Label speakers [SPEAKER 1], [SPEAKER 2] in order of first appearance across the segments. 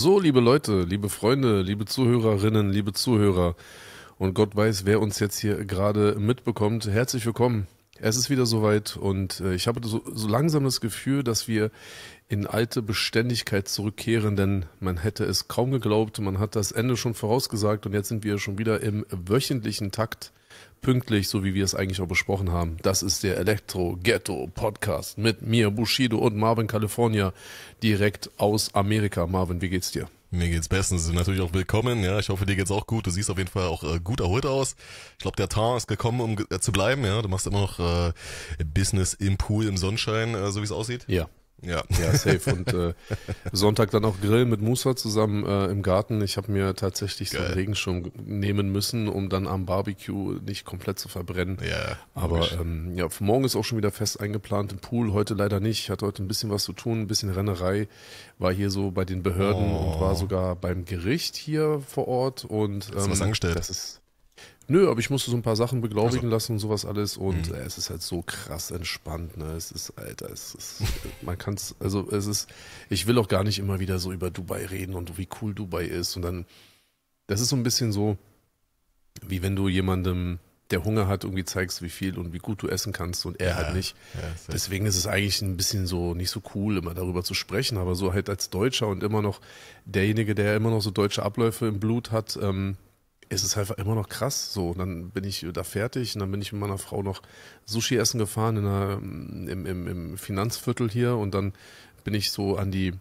[SPEAKER 1] So, liebe Leute, liebe Freunde, liebe Zuhörerinnen, liebe Zuhörer und Gott weiß, wer uns jetzt hier gerade mitbekommt, herzlich willkommen. Es ist wieder soweit und äh, ich habe so, so langsam das Gefühl, dass wir in alte Beständigkeit zurückkehren, denn man hätte es kaum geglaubt, man hat das Ende schon vorausgesagt und jetzt sind wir schon wieder im wöchentlichen Takt pünktlich, so wie wir es eigentlich auch besprochen haben. Das ist der Elektro Ghetto Podcast mit mir, Bushido und Marvin California direkt aus Amerika. Marvin, wie geht's dir? Mir geht's bestens. Natürlich auch willkommen. Ja, ich hoffe, dir geht's auch gut. Du siehst auf jeden Fall auch äh, gut
[SPEAKER 2] erholt aus. Ich glaube, der Tarn ist gekommen, um äh, zu bleiben. Ja, du machst immer noch äh, Business
[SPEAKER 1] im Pool im
[SPEAKER 2] Sonnenschein, äh, so wie es aussieht. Ja, ja, ja, safe. Und äh,
[SPEAKER 1] Sonntag dann auch Grill mit Musa zusammen äh, im Garten. Ich habe mir tatsächlich Geil. so einen Regenschirm nehmen müssen, um dann am Barbecue nicht komplett zu verbrennen. Ja, Aber ähm, ja, für morgen ist auch schon wieder fest eingeplant im Pool. Heute leider nicht. Ich hatte heute ein bisschen was zu tun, ein bisschen Rennerei. War hier so bei den Behörden oh. und war oh. sogar beim Gericht hier vor Ort. Und, ähm, Hast du was ähm, angestellt? Das ist, Nö, aber ich musste so ein paar Sachen beglaubigen also. lassen und sowas alles. Und mhm. äh, es ist halt so krass entspannt. Ne? Es ist, Alter, es ist, man kann es, also es ist, ich will auch gar nicht immer wieder so über Dubai reden und wie cool Dubai ist. Und dann, das ist so ein bisschen so, wie wenn du jemandem, der Hunger hat, irgendwie zeigst, wie viel und wie gut du essen kannst und er halt ja, halt nicht. Ja, Deswegen ist es eigentlich ein bisschen so nicht so cool, immer darüber zu sprechen, aber so halt als Deutscher und immer noch derjenige, der immer noch so deutsche Abläufe im Blut hat, ähm, es ist halt immer noch krass. So, und dann bin ich äh, da fertig und dann bin ich mit meiner Frau noch Sushi essen gefahren in einer, mm, im, im, im Finanzviertel hier und dann bin ich so an die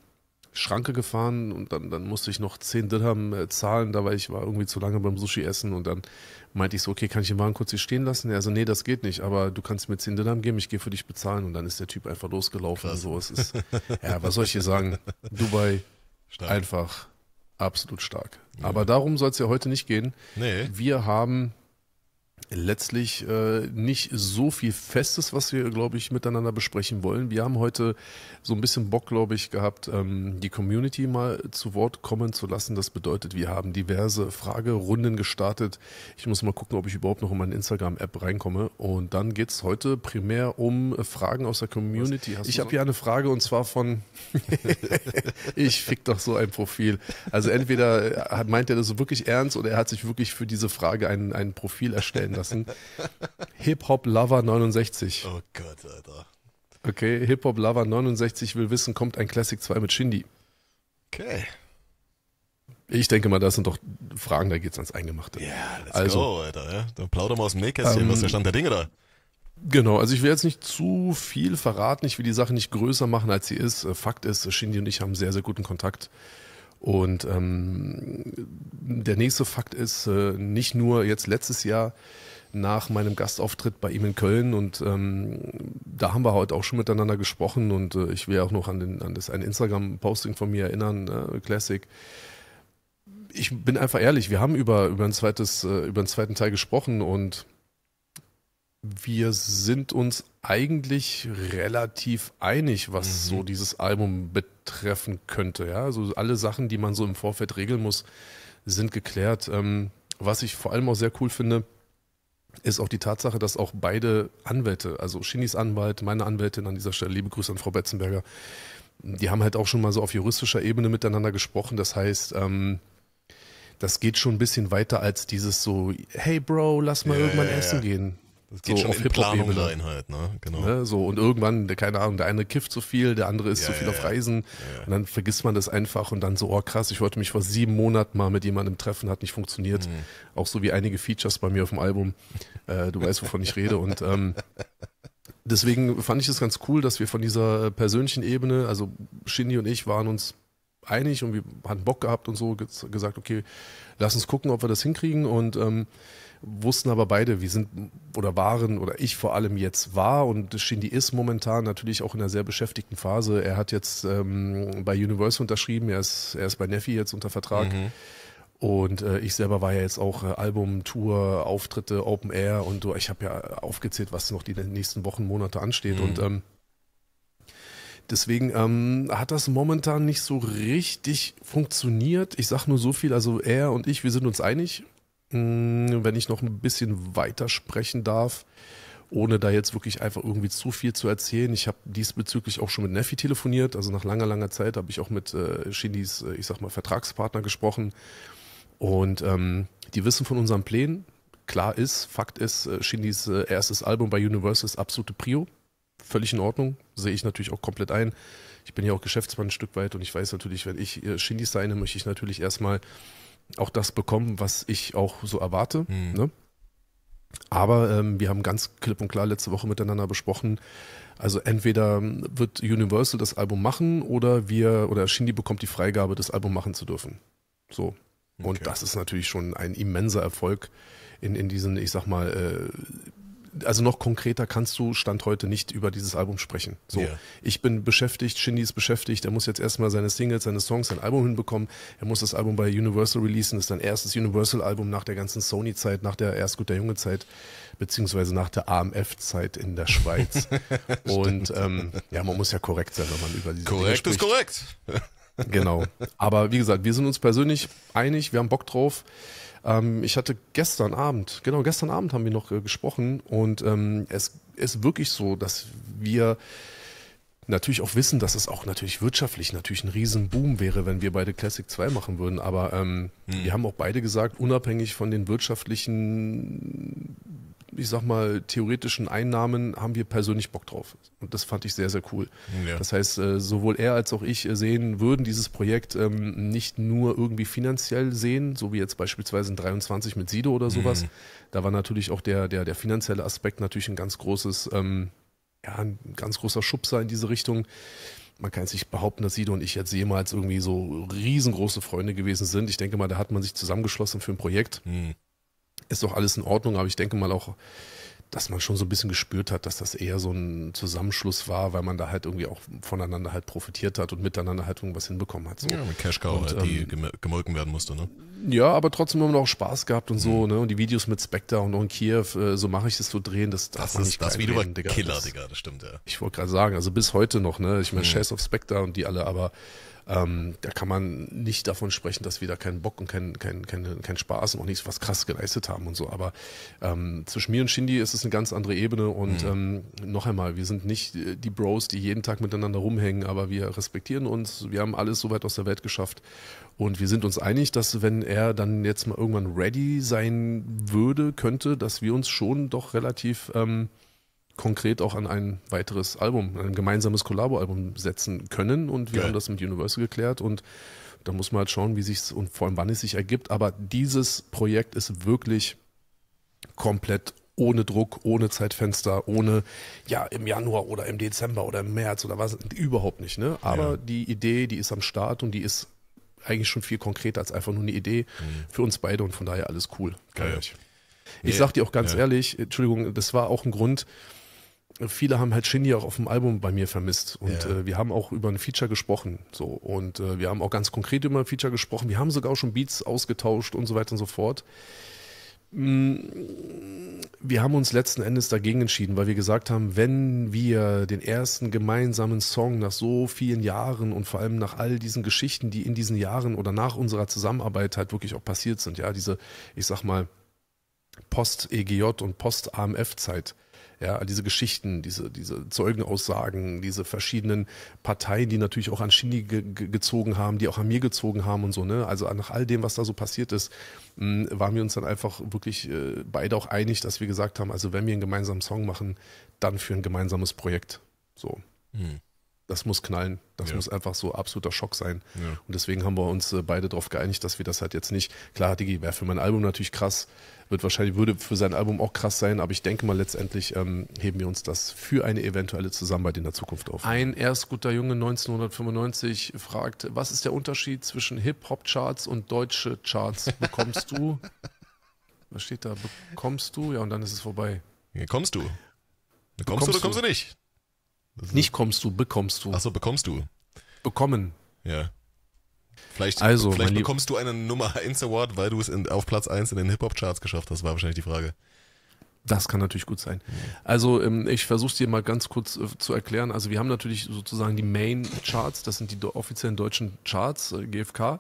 [SPEAKER 1] Schranke gefahren und dann, dann musste ich noch 10 Dirham äh, zahlen, da war ich war irgendwie zu lange beim Sushi essen und dann meinte ich so, okay, kann ich den Wagen kurz hier stehen lassen? Er so, nee, das geht nicht, aber du kannst mir 10 Dirham geben, ich gehe für dich bezahlen und dann ist der Typ einfach losgelaufen. So, es ist, ja, was soll ich hier sagen? Dubai, Stark. einfach absolut stark. Ja. Aber darum soll es ja heute nicht gehen. Nee. Wir haben letztlich äh, nicht so viel Festes, was wir, glaube ich, miteinander besprechen wollen. Wir haben heute so ein bisschen Bock, glaube ich, gehabt, ähm, die Community mal zu Wort kommen zu lassen. Das bedeutet, wir haben diverse Fragerunden gestartet. Ich muss mal gucken, ob ich überhaupt noch in meine Instagram-App reinkomme. Und dann geht es heute primär um Fragen aus der Community. ich habe hier eine Frage und zwar von Ich fick doch so ein Profil. Also entweder äh, meint er das wirklich ernst oder er hat sich wirklich für diese Frage ein, ein Profil erstellen lassen. Hip-Hop-Lover69. Oh Gott, Alter. Okay, Hip-Hop-Lover69 will wissen, kommt ein Classic 2 mit Shindy? Okay. Ich denke mal, das sind doch Fragen, da geht es ans Eingemachte. Ja, yeah, let's also, go, Alter. Ja? Dann plaudern wir aus dem Nähkästchen, ähm, was ist der Stand der Dinge da? Genau, also ich will jetzt nicht zu viel verraten, ich will die Sache nicht größer machen, als sie ist. Äh, Fakt ist, Shindy und ich haben sehr, sehr guten Kontakt. Und ähm, der nächste Fakt ist, äh, nicht nur jetzt letztes Jahr nach meinem Gastauftritt bei ihm in Köln und ähm, da haben wir heute auch schon miteinander gesprochen und äh, ich will auch noch an, den, an das ein Instagram-Posting von mir erinnern, äh, Classic. Ich bin einfach ehrlich, wir haben über, über, ein zweites, äh, über einen zweiten Teil gesprochen und wir sind uns eigentlich relativ einig, was mhm. so dieses Album betreffen könnte. Ja? Also alle Sachen, die man so im Vorfeld regeln muss, sind geklärt. Ähm, was ich vor allem auch sehr cool finde, ist auch die Tatsache, dass auch beide Anwälte, also Shinis Anwalt, meine Anwältin an dieser Stelle, liebe Grüße an Frau Betzenberger, die haben halt auch schon mal so auf juristischer Ebene miteinander gesprochen. Das heißt, ähm, das geht schon ein bisschen weiter als dieses so, hey Bro, lass mal ja, irgendwann ja, essen ja. gehen. Das geht so schon auf in Planung rein halt, ne? Genau. Ne? So, und irgendwann, keine Ahnung, der eine kifft zu viel, der andere ist zu ja, so viel ja, auf Reisen. Ja, und dann vergisst man das einfach und dann so, oh krass, ich wollte mich vor sieben Monaten mal mit jemandem treffen, hat nicht funktioniert. Mhm. Auch so wie einige Features bei mir auf dem Album. Äh, du weißt, wovon ich rede. Und ähm, deswegen fand ich es ganz cool, dass wir von dieser persönlichen Ebene, also Shindy und ich waren uns einig und wir hatten Bock gehabt und so gesagt, okay, lass uns gucken, ob wir das hinkriegen. Und ähm, wussten aber beide, wir sind oder waren oder ich vor allem jetzt war und Shindy ist momentan natürlich auch in einer sehr beschäftigten Phase. Er hat jetzt ähm, bei Universal unterschrieben, er ist, er ist bei Neffy jetzt unter Vertrag. Mhm. Und äh, ich selber war ja jetzt auch äh, Album, Tour, Auftritte, Open Air und so. Ich habe ja aufgezählt, was noch die nächsten Wochen, Monate ansteht. Mhm. Und ähm, Deswegen ähm, hat das momentan nicht so richtig funktioniert. Ich sag nur so viel, also er und ich, wir sind uns einig. Hm, wenn ich noch ein bisschen weiter sprechen darf, ohne da jetzt wirklich einfach irgendwie zu viel zu erzählen. Ich habe diesbezüglich auch schon mit Neffi telefoniert. Also nach langer, langer Zeit habe ich auch mit äh, Shindys, äh, ich sag mal, Vertragspartner gesprochen. Und ähm, die wissen von unseren Plänen. Klar ist, Fakt ist, äh, Shindys äh, erstes Album bei Universal ist absolute Prio. Völlig in Ordnung, sehe ich natürlich auch komplett ein. Ich bin ja auch Geschäftsmann ein Stück weit und ich weiß natürlich, wenn ich äh, Shindys sein, möchte ich natürlich erstmal auch das bekommen, was ich auch so erwarte. Mhm. Ne? Aber ähm, wir haben ganz klipp und klar letzte Woche miteinander besprochen, also entweder wird Universal das Album machen oder wir oder Shindy bekommt die Freigabe, das Album machen zu dürfen. So. Und das ist natürlich schon ein immenser Erfolg in, in diesen, ich sag mal, äh, also noch konkreter kannst du Stand heute nicht über dieses Album sprechen. So, yeah. ich bin beschäftigt, Shindy ist beschäftigt, er muss jetzt erstmal seine Singles, seine Songs, sein Album hinbekommen. Er muss das Album bei Universal releasen, das ist sein erstes Universal-Album nach der ganzen Sony-Zeit, nach der erst der junge Zeit, beziehungsweise nach der AMF-Zeit in der Schweiz. Und ähm, ja, man muss ja korrekt sein, wenn man über diese Korrekt Dinge ist korrekt. genau. Aber wie gesagt, wir sind uns persönlich einig, wir haben Bock drauf. Ähm, ich hatte gestern Abend, genau gestern Abend haben wir noch äh, gesprochen und ähm, es ist wirklich so, dass wir natürlich auch wissen, dass es auch natürlich wirtschaftlich natürlich ein Riesenboom wäre, wenn wir beide Classic 2 machen würden. Aber ähm, hm. wir haben auch beide gesagt, unabhängig von den wirtschaftlichen ich sag mal, theoretischen Einnahmen haben wir persönlich Bock drauf. Und das fand ich sehr, sehr cool. Ja. Das heißt, äh, sowohl er als auch ich äh, sehen würden dieses Projekt ähm, nicht nur irgendwie finanziell sehen, so wie jetzt beispielsweise in 23 mit Sido oder sowas. Mhm. Da war natürlich auch der, der, der finanzielle Aspekt natürlich ein ganz großes, ähm, ja, ein ganz großer Schubser in diese Richtung man kann jetzt nicht behaupten, dass Sido und ich jetzt jemals irgendwie so riesengroße Freunde gewesen sind. Ich denke mal, da hat man sich zusammengeschlossen für ein Projekt. Mhm ist doch alles in Ordnung, aber ich denke mal auch, dass man schon so ein bisschen gespürt hat, dass das eher so ein Zusammenschluss war, weil man da halt irgendwie auch voneinander halt profitiert hat und miteinander halt irgendwas hinbekommen hat. So. Ja, mit Cash Cow, und, halt, die ähm, gemolken werden musste, ne? Ja, aber trotzdem haben wir auch Spaß gehabt und mhm. so, ne? Und die Videos mit Spectre und auch in Kiew, äh, so mache ich das so drehen, das Das ist das Video reden, war Digga. Killer, Digga, das stimmt, ja. Ich wollte gerade sagen, also bis heute noch, ne? Ich meine, mhm. Shares of Spectre und die alle, aber ähm, da kann man nicht davon sprechen, dass wir da keinen Bock und keinen kein, kein, kein Spaß und auch nichts was krass geleistet haben und so. Aber ähm, zwischen mir und Shindy ist es eine ganz andere Ebene und mhm. ähm, noch einmal, wir sind nicht die Bros, die jeden Tag miteinander rumhängen, aber wir respektieren uns, wir haben alles so weit aus der Welt geschafft und wir sind uns einig, dass wenn er dann jetzt mal irgendwann ready sein würde, könnte, dass wir uns schon doch relativ ähm, konkret auch an ein weiteres Album, ein gemeinsames Kollabo-Album setzen können. Und wir Geil. haben das mit Universal geklärt und da muss man halt schauen, wie sich und vor allem wann es sich ergibt. Aber dieses Projekt ist wirklich komplett ohne Druck, ohne Zeitfenster, ohne ja im Januar oder im Dezember oder im März oder was überhaupt nicht. Ne? Aber ja. die Idee, die ist am Start und die ist eigentlich schon viel konkreter als einfach nur eine Idee mhm. für uns beide und von daher alles cool. Geil. Ich nee, sag dir auch ganz ja. ehrlich, Entschuldigung, das war auch ein Grund, viele haben halt Shindy auch auf dem Album bei mir vermisst. Und ja. äh, wir haben auch über ein Feature gesprochen. So. Und äh, wir haben auch ganz konkret über ein Feature gesprochen. Wir haben sogar auch schon Beats ausgetauscht und so weiter und so fort. Mm, wir haben uns letzten Endes dagegen entschieden, weil wir gesagt haben, wenn wir den ersten gemeinsamen Song nach so vielen Jahren und vor allem nach all diesen Geschichten, die in diesen Jahren oder nach unserer Zusammenarbeit halt wirklich auch passiert sind, ja, diese, ich sag mal, Post-EGJ und Post-AMF-Zeit. Ja, diese Geschichten, diese, diese Zeugenaussagen, diese verschiedenen Parteien, die natürlich auch an Shindy ge gezogen haben, die auch an mir gezogen haben und so, ne? Also nach all dem, was da so passiert ist, mh, hm, waren wir uns dann einfach wirklich äh, beide auch einig, dass wir gesagt haben, also wenn wir einen gemeinsamen Song machen, dann für ein gemeinsames Projekt. So. Hm das muss knallen. Das ja. muss einfach so absoluter Schock sein. Ja. Und deswegen haben wir uns äh, beide darauf geeinigt, dass wir das halt jetzt nicht. Klar, Digi wäre für mein Album natürlich krass, wird wahrscheinlich, würde für sein Album auch krass sein, aber ich denke mal, letztendlich ähm, heben wir uns das für eine eventuelle Zusammenarbeit in der Zukunft auf. Ein erst guter Junge 1995 fragt, was ist der Unterschied zwischen Hip-Hop-Charts und deutsche Charts? Bekommst du? was steht da? Bekommst du? Ja, und dann ist es vorbei. Hier kommst du. Kommst, kommst du oder kommst du nicht? Nicht kommst du, bekommst du. Achso, bekommst du. Bekommen. Ja.
[SPEAKER 2] Vielleicht, also, vielleicht bekommst du einen Nummer 1 Award, weil du es in, auf Platz 1 in den Hip-Hop-Charts geschafft hast, war wahrscheinlich die
[SPEAKER 1] Frage. Das kann natürlich gut sein. Also ähm, ich versuche es dir mal ganz kurz äh, zu erklären. Also wir haben natürlich sozusagen die Main Charts, das sind die offiziellen deutschen Charts, äh, GFK.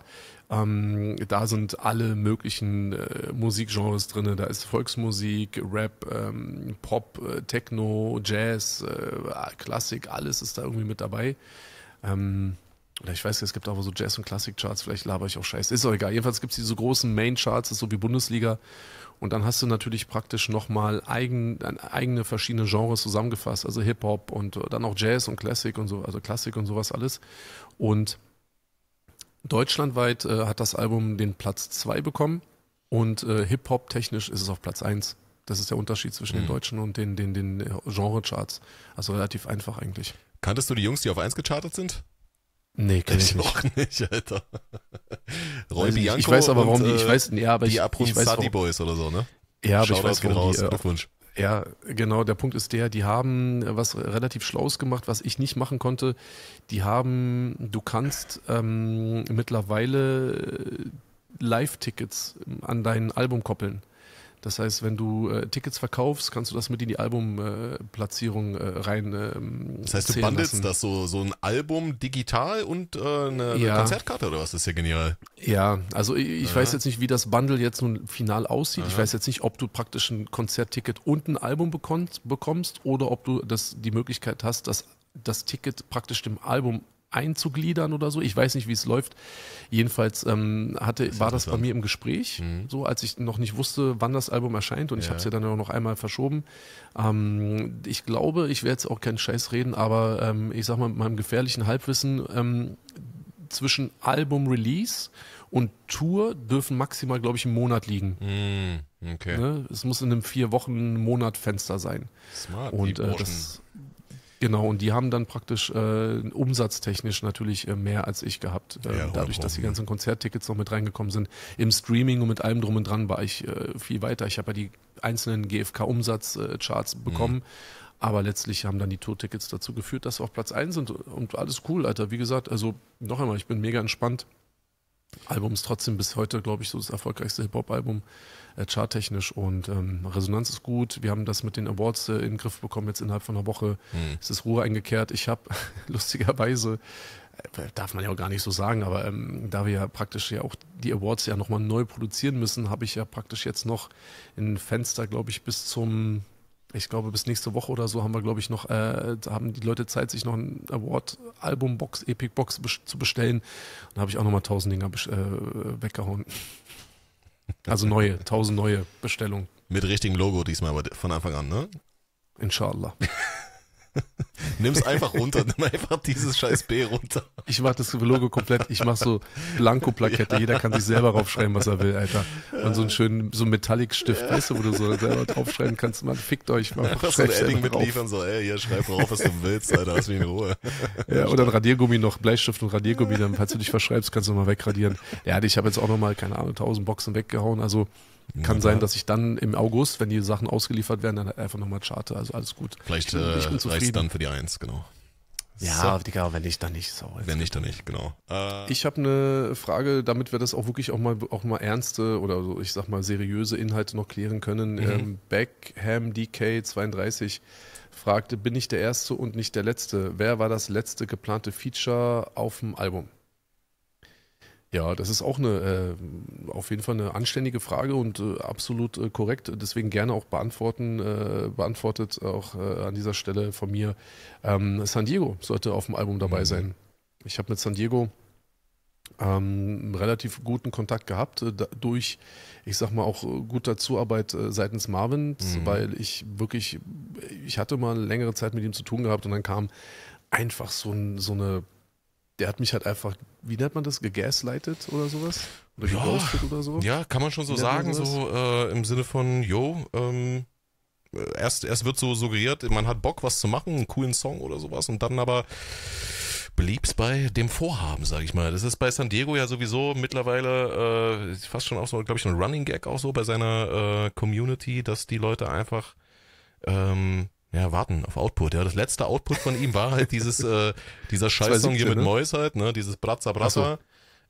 [SPEAKER 1] Ähm, da sind alle möglichen äh, Musikgenres drin. Da ist Volksmusik, Rap, ähm, Pop, äh, Techno, Jazz, äh, Klassik, alles ist da irgendwie mit dabei. Ähm, oder ich weiß, es gibt auch so Jazz- und Klassik-Charts, vielleicht laber ich auch scheiße. Ist auch egal. Jedenfalls gibt es diese großen Main-Charts, so wie Bundesliga. Und dann hast du natürlich praktisch nochmal eigen, eigene verschiedene Genres zusammengefasst, also Hip-Hop und dann auch Jazz und Classic und so, also Klassik und sowas alles. Und Deutschlandweit äh, hat das Album den Platz 2 bekommen und äh, Hip-Hop technisch ist es auf Platz 1. Das ist der Unterschied zwischen mhm. den deutschen und den, den, den äh, Genre-Charts. Also relativ einfach eigentlich.
[SPEAKER 2] Kanntest du die Jungs, die auf 1 gechartet sind?
[SPEAKER 1] Nee, kenn ich, ich nicht. auch nicht, Alter. Roy Bianco ich, ich weiß aber, warum und, die, ich äh, weiß, ja, aber die ich, ich weiß, Boys oder so, ne? Ja, aber Shoutout ich weiß, warum raus. die, äh, Glückwunsch. Ja, genau. Der Punkt ist der, die haben äh, was relativ Schlaues gemacht, was ich nicht machen konnte. Die haben, du kannst ähm, mittlerweile äh, Live-Tickets ähm, an dein Album koppeln. Das heißt, wenn du äh, Tickets verkaufst, kannst du das mit in die Albumplatzierung äh, äh, rein. Ähm, das heißt, du bundest lassen. das
[SPEAKER 2] so, so ein Album digital und äh, eine, ja. Konzertkarte oder was? Das ist ja genial. Ja, also ich, ich weiß jetzt
[SPEAKER 1] nicht, wie das Bundle jetzt nun final aussieht. Aha. Ich weiß jetzt nicht, ob du praktisch ein Konzertticket und ein Album bekommst, bekommst oder ob du das, die Möglichkeit hast, dass das Ticket praktisch dem Album einzugliedern oder so. Ich weiß nicht, wie es läuft. Jedenfalls ähm, hatte, war das bei mir im Gespräch, mhm. so als ich noch nicht wusste, wann das Album erscheint und ja. ich habe es ja dann auch noch einmal verschoben. Ähm, ich glaube, ich werde jetzt auch keinen Scheiß reden, aber ähm, ich sag mal mit meinem gefährlichen Halbwissen ähm, zwischen Album-Release und Tour dürfen maximal, glaube ich, einen Monat liegen. Mm, okay. Ne? Es muss in einem vier Wochen Monat Fenster sein. Smart. Und äh, das Genau, und die haben dann praktisch äh, umsatztechnisch natürlich äh, mehr als ich gehabt. Äh, ja, dadurch, dass die ganzen Konzerttickets noch mit reingekommen sind. Im Streaming und mit allem drum und dran war ich äh, viel weiter. Ich habe ja die einzelnen GfK-Umsatzcharts äh, mhm. bekommen. Mhm. Aber letztlich haben dann die Tourtickets dazu geführt, dass wir auf Platz 1 sind und alles cool, Alter. Wie gesagt, also noch einmal, ich bin mega entspannt. Album ist trotzdem bis heute, glaube ich, so das erfolgreichste Hip-Hop-Album, äh, charttechnisch. Und ähm, Resonanz ist gut. Wir haben das mit den Awards äh, in den Griff bekommen, jetzt innerhalb von einer Woche. Mhm. Es ist Ruhe eingekehrt. Ich habe lustigerweise, äh, darf man ja auch gar nicht so sagen, aber ähm, da wir ja praktisch ja auch die Awards ja nochmal neu produzieren müssen, habe ich ja praktisch jetzt noch ein Fenster, glaube ich, bis zum ich glaube, bis nächste Woche oder so haben wir, glaube ich, noch, äh, haben die Leute Zeit, sich noch ein Award-Album-Box, Epic-Box zu bestellen. Und da habe ich auch nochmal tausend Dinger äh, weggehauen. Also neue, tausend neue Bestellungen.
[SPEAKER 2] Mit richtigem Logo diesmal, aber von Anfang an, ne? Inshallah. Nimm's einfach runter, nimm einfach dieses scheiß
[SPEAKER 1] B runter ich mach das Logo komplett, ich mach so Blanko-Plakette, ja. jeder kann sich selber draufschreiben, was er will, Alter. Und so einen schönen, so einen Metallic-Stift, ja. weißt du, wo du so selber draufschreiben kannst, man, fickt euch, man ja, so ein Edding mitliefern, so, ey, hier, schreib drauf, was du willst, Alter, lass mich in Ruhe. Ja, oder ein Radiergummi noch, Bleistift und Radiergummi, dann, falls du dich verschreibst, kannst du nochmal wegradieren. Ja, ich habe jetzt auch nochmal, keine Ahnung, 1000 Boxen weggehauen, also, kann ja. sein, dass ich dann im August, wenn die Sachen ausgeliefert werden, dann einfach nochmal charte. Also alles gut. Vielleicht ich bin, äh, reicht dann für die
[SPEAKER 2] Eins, genau. Ja, so. Digga, wenn nicht, dann nicht. So, wenn nicht, dann nicht, genau. Äh,
[SPEAKER 1] ich habe eine Frage, damit wir das auch wirklich auch mal, auch mal ernste oder so, ich sag mal seriöse Inhalte noch klären können. Mhm. Ähm, Beckham DK32 fragte, bin ich der Erste und nicht der Letzte? Wer war das letzte geplante Feature auf dem Album? Ja, das ist auch eine äh, auf jeden Fall eine anständige Frage und äh, absolut äh, korrekt. Deswegen gerne auch beantworten, äh, beantwortet auch äh, an dieser Stelle von mir. Ähm, San Diego sollte auf dem Album dabei mhm. sein. Ich habe mit San Diego ähm, einen relativ guten Kontakt gehabt, äh, durch, ich sag mal, auch guter Zuarbeit seitens Marvin, mhm. weil ich wirklich, ich hatte mal längere Zeit mit ihm zu tun gehabt und dann kam einfach so, ein, so eine der hat mich halt einfach, wie nennt man das, gegaslightet oder sowas? Oder ja, oder so? Ja, kann man schon so sagen, so äh, im Sinne von, yo,
[SPEAKER 2] ähm, erst, erst wird so suggeriert, man hat Bock, was zu machen, einen coolen Song oder sowas und dann aber blieb's bei dem Vorhaben, sag ich mal. Das ist bei San Diego ja sowieso mittlerweile äh, fast schon auch so, glaube ich, ein Running Gag auch so bei seiner äh, Community, dass die Leute einfach ähm, ja, warten auf Output. Ja, das letzte Output von ihm war halt dieses, äh, dieser Scheißsong hier mit ne? Mois halt, ne, dieses Bratza Bratza.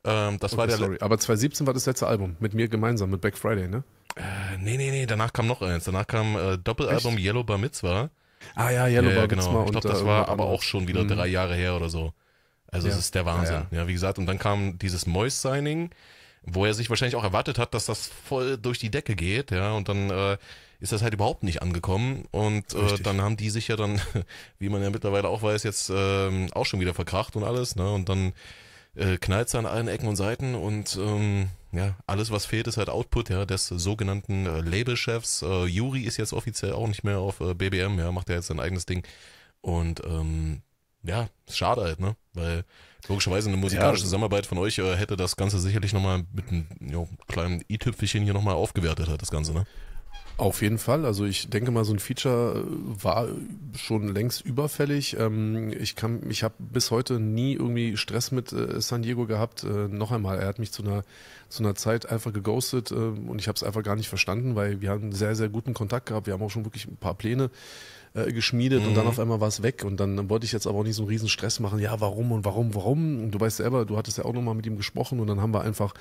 [SPEAKER 2] Ähm, das okay, war der. Sorry.
[SPEAKER 1] Aber 2017 war das letzte Album mit mir gemeinsam, mit Black Friday, ne?
[SPEAKER 2] Äh, nee, nee, nee, danach kam noch eins. Danach kam äh, Doppelalbum Echt? Yellow Bar Mitzvah. Ah ja, Yellow ja, Bar genau. Mitzvah. Ich glaube, das äh, war aber auch schon wieder mh. drei Jahre her oder so. Also ja. es ist der Wahnsinn. Ja, ja, wie gesagt, und dann kam dieses Mois-Signing, wo er sich wahrscheinlich auch erwartet hat, dass das voll durch die Decke geht, ja, und dann äh, ist das halt überhaupt nicht angekommen. Und äh, dann haben die sich ja dann, wie man ja mittlerweile auch weiß, jetzt ähm, auch schon wieder verkracht und alles. Ne? Und dann äh, knallt an allen Ecken und Seiten und ähm, ja, alles, was fehlt, ist halt Output ja, des sogenannten äh, Labelchefs. Äh, Juri ist jetzt offiziell auch nicht mehr auf äh, BBM, ja, macht ja jetzt sein eigenes Ding. Und ähm, ja, schade halt, ne? Weil logischerweise eine musikalische ja. Zusammenarbeit von euch äh, hätte das Ganze
[SPEAKER 1] sicherlich nochmal mit einem jo, kleinen i-Tüpfelchen hier nochmal aufgewertet halt, das Ganze, ne? Auf jeden Fall. Also ich denke mal, so ein Feature äh, war schon längst überfällig. Ähm, ich kann, ich habe bis heute nie irgendwie Stress mit äh, San Diego gehabt. Äh, noch einmal, er hat mich zu einer zu einer Zeit einfach geghostet und ich habe es einfach gar nicht verstanden, weil wir haben sehr sehr guten Kontakt gehabt. Wir haben auch schon wirklich ein paar Pläne äh, geschmiedet mhm. und dann mhm. auf einmal war es weg. Und dann, dann wollte ich jetzt aber auch nicht so einen riesen Stress machen, ja, warum und warum, warum? Und du weißt selber, du hattest ja auch nochmal mit ihm gesprochen und dann haben wir einfach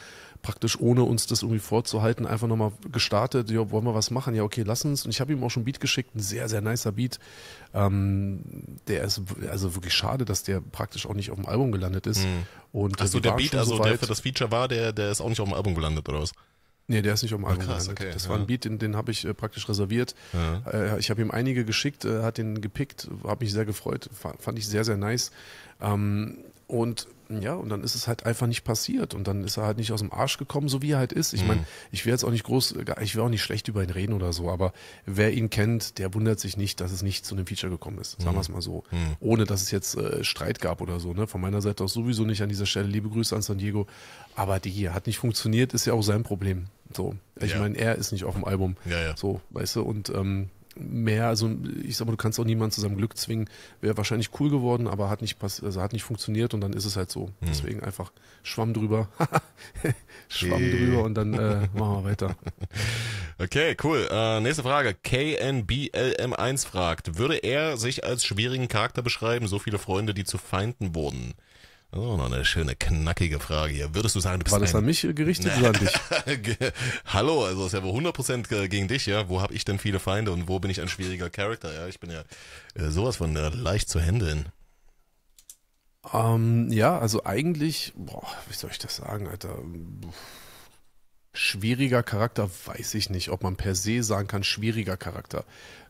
[SPEAKER 1] praktisch, ohne uns das irgendwie vorzuhalten, einfach nochmal gestartet, ja, wollen wir was machen? Ja, okay, lass uns. Und ich habe ihm auch schon ein Beat geschickt, ein sehr, sehr nicer Beat. Ähm, der ist also wirklich schade, dass der praktisch auch nicht auf dem Album gelandet ist. Mhm. Und so, der Beat, also so der für das Feature
[SPEAKER 2] war, der, der ist auch nicht auf dem Album gelandet, oder was?
[SPEAKER 1] Nee, der ist nicht auf dem Album Ach, krass, okay, Das war ein Beat, den, den habe ich äh, praktisch reserviert. Ja. Äh, ich habe ihm einige geschickt, äh, hat den gepickt, habe mich sehr gefreut, fand ich sehr, sehr nice. Ähm, und ja, und dann ist es halt einfach nicht passiert. Und dann ist er halt nicht aus dem Arsch gekommen, so wie er halt ist. Ich meine, mhm. ich will jetzt auch nicht groß, ich will auch nicht schlecht über ihn reden oder so, aber wer ihn kennt, der wundert sich nicht, dass es nicht zu einem Feature gekommen ist. Sagen mhm. wir es mal so. Mhm. Ohne dass es jetzt äh, Streit gab oder so. Ne? Von meiner Seite aus sowieso nicht an dieser Stelle. Liebe Grüße an San Diego. Aber die hier hat nicht funktioniert, ist ja auch sein Problem. So. Ich ja. meine, er ist nicht auf dem Album. Ja, ja. So, weißt du, und ähm, mehr, also ich sag mal, du kannst auch niemanden zu seinem Glück zwingen. Wäre wahrscheinlich cool geworden, aber hat nicht pass also hat nicht funktioniert und dann ist es halt so. Hm. Deswegen einfach Schwamm drüber. Schwamm hey. drüber und dann äh, machen wir weiter.
[SPEAKER 2] Okay, cool. Äh, nächste Frage. KNBLM1 fragt, würde er sich als schwierigen Charakter beschreiben, so viele Freunde, die zu Feinden wurden? So, oh, noch eine schöne, knackige Frage hier. Würdest du sagen, du bist War das ein... an mich gerichtet oder an dich? Hallo, also ist ja wohl 100% gegen dich, ja. Wo habe ich denn viele Feinde und wo bin ich ein schwieriger Charakter? Ja, ich bin ja äh, sowas von äh, leicht zu handeln.
[SPEAKER 1] Ähm, ja, also eigentlich, boah, wie soll ich das sagen, Alter? Schwieriger Charakter, weiß ich nicht, ob man per se sagen kann, schwieriger Charakter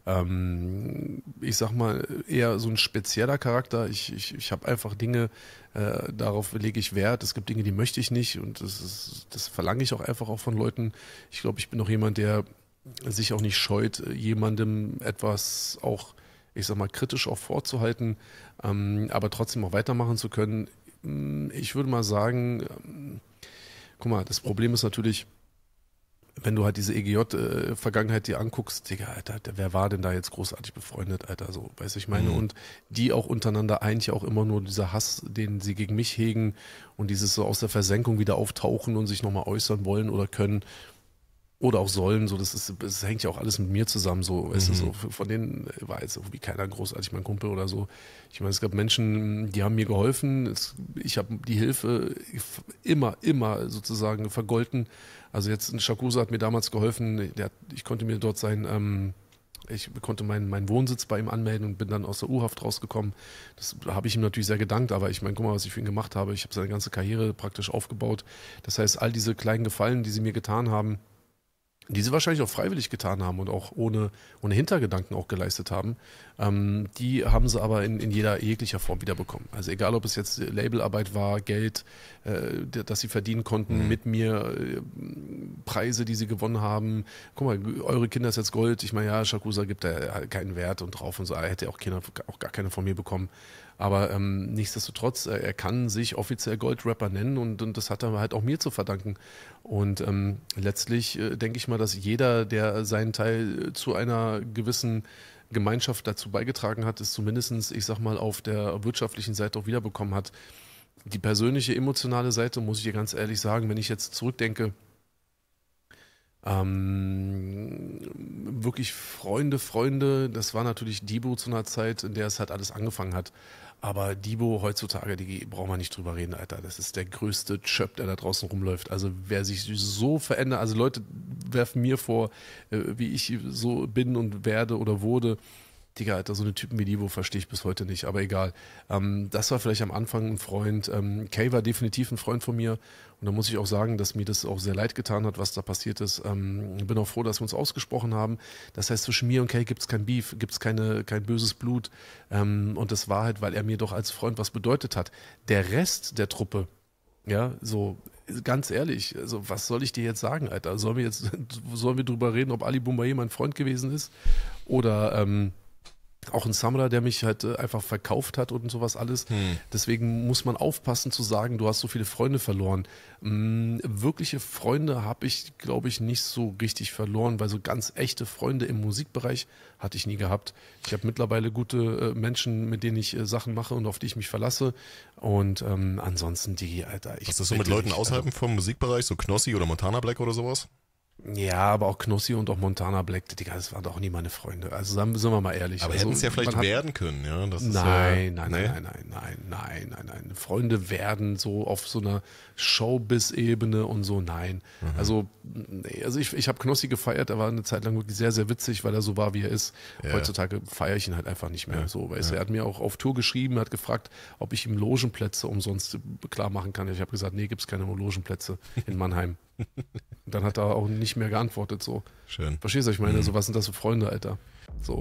[SPEAKER 1] ähm, ich sag mal, eher so ein spezieller Charakter. Ich, ich, ich habe einfach Dinge, äh, darauf lege ich Wert. Es gibt Dinge, die möchte ich nicht und das, ist, das verlange ich auch einfach auch von Leuten. Ich glaube, ich bin auch jemand, der sich auch nicht scheut, jemandem etwas auch, ich sag mal, kritisch auch vorzuhalten, ähm, aber trotzdem auch weitermachen zu können. Ich würde mal sagen, ähm, guck mal, das Problem ist natürlich, wenn du halt diese EGJ-Vergangenheit äh, dir anguckst, Digga, Alter, wer war denn da jetzt großartig befreundet, Alter, so, weiß ich meine, mhm. und die auch untereinander eigentlich auch immer nur dieser Hass, den sie gegen mich hegen und dieses so aus der Versenkung wieder auftauchen und sich nochmal äußern wollen oder können, oder auch sollen, so das ist, das hängt ja auch alles mit mir zusammen, so, weißt mhm. du, so mhm. von denen war jetzt irgendwie keiner großartig mein Kumpel oder so. Ich meine, es gab Menschen, die haben mir geholfen, es, ich habe die Hilfe immer, immer sozusagen vergolten. Also jetzt ein Shakusa hat mir damals geholfen, hat, ich konnte mir dort sein, ähm, ich konnte meinen, meinen Wohnsitz bei ihm anmelden und bin dann aus der U-Haft rausgekommen. Das habe ich ihm natürlich sehr gedankt, aber ich meine, guck mal, was ich für ihn gemacht habe. Ich habe seine ganze Karriere praktisch aufgebaut. Das heißt, all diese kleinen Gefallen, die sie mir getan haben, die sie wahrscheinlich auch freiwillig getan haben und auch ohne, ohne Hintergedanken auch geleistet haben, ähm, die haben sie aber in, in jeder jeglicher Form wiederbekommen. Also egal, ob es jetzt Labelarbeit war, Geld, äh, das sie verdienen konnten mhm. mit mir, äh, Preise, die sie gewonnen haben. Guck mal, eure Kinder ist jetzt Gold. Ich meine, ja, Shakusa gibt da keinen Wert und drauf und so. Er hätte auch, keiner, auch gar keine von mir bekommen. Aber ähm, nichtsdestotrotz, äh, er kann sich offiziell Goldrapper nennen und, und das hat er halt auch mir zu verdanken. Und ähm, letztlich, äh, denke ich mal, immer, dass jeder, der seinen Teil äh, zu einer gewissen Gemeinschaft dazu beigetragen hat, es zumindest, ich sag mal, auf der wirtschaftlichen Seite auch wiederbekommen hat. Die persönliche, emotionale Seite, muss ich dir ganz ehrlich sagen, wenn ich jetzt zurückdenke, ähm, wirklich Freunde, Freunde, das war natürlich Debo zu einer Zeit, in der es halt alles angefangen hat. Aber Debo heutzutage, die braucht man nicht drüber reden, Alter. Das ist der größte Chöp, der da draußen rumläuft. Also wer sich so verändert, also Leute werfen mir vor, äh, wie ich so bin und werde oder wurde. Digga, Alter, so eine Typen wie Divo verstehe ich bis heute nicht, aber egal. Ähm, das war vielleicht am Anfang ein Freund. Ähm, Kay war definitiv ein Freund von mir. Und da muss ich auch sagen, dass mir das auch sehr leid getan hat, was da passiert ist. Ähm, bin auch froh, dass wir uns ausgesprochen haben. Das heißt, zwischen mir und Kay gibt es kein Beef, gibt es kein böses Blut. Ähm, und das war halt, weil er mir doch als Freund was bedeutet hat. Der Rest der Truppe, ja, so ganz ehrlich, also was soll ich dir jetzt sagen, Alter? Sollen wir jetzt, sollen wir drüber reden, ob Ali Boumbaye mein Freund gewesen ist? Oder, ähm, auch ein Samurai, der mich halt äh, einfach verkauft hat und sowas alles. Hm. Deswegen muss man aufpassen zu sagen, du hast so viele Freunde verloren. Hm, wirkliche Freunde habe ich, glaube ich, nicht so richtig verloren, weil so ganz echte Freunde im Musikbereich hatte ich nie gehabt. Ich habe mittlerweile gute äh, Menschen, mit denen ich äh, Sachen mache und auf die ich mich verlasse. Und ähm, ansonsten die, Alter. Ich Was ist das so mit Leuten also außerhalb also, vom Musikbereich, so Knossi oder Montana Black oder sowas? Ja, aber auch Knossi und auch Montana Black, die, das waren doch nie meine Freunde. Also sagen, sind wir mal ehrlich. Aber also, hätten es ja vielleicht hat, werden
[SPEAKER 2] können, ja? Das nein, ist, nein, nee? nein, nein,
[SPEAKER 1] nein, nein, nein, nein, Freunde werden so auf so einer Showbiz-Ebene und so, nein. Mhm. Also, nee, also ich, ich habe Knossi gefeiert, er war eine Zeit lang wirklich sehr, sehr witzig, weil er so war, wie er ist. Ja. Heutzutage feiere ich ihn halt einfach nicht mehr ja. so. Weißt ja. Er hat mir auch auf Tour geschrieben, hat gefragt, ob ich ihm Logenplätze umsonst klar machen kann. Ich habe gesagt, nee, gibt es keine Logenplätze in Mannheim. dann hat er auch nicht mehr geantwortet so. Schön. Verstehst du, was ich meine? Mhm. So, was sind das für Freunde, Alter? So.